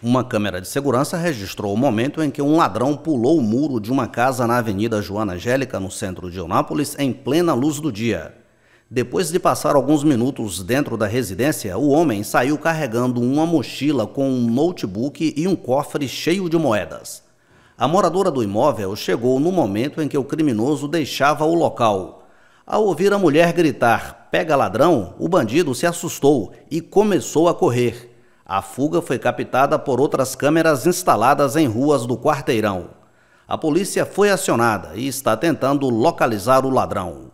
Uma câmera de segurança registrou o momento em que um ladrão pulou o muro de uma casa na Avenida Joana Angélica, no centro de Eunápolis, em plena luz do dia. Depois de passar alguns minutos dentro da residência, o homem saiu carregando uma mochila com um notebook e um cofre cheio de moedas. A moradora do imóvel chegou no momento em que o criminoso deixava o local. Ao ouvir a mulher gritar: Pega ladrão, o bandido se assustou e começou a correr. A fuga foi captada por outras câmeras instaladas em ruas do quarteirão. A polícia foi acionada e está tentando localizar o ladrão.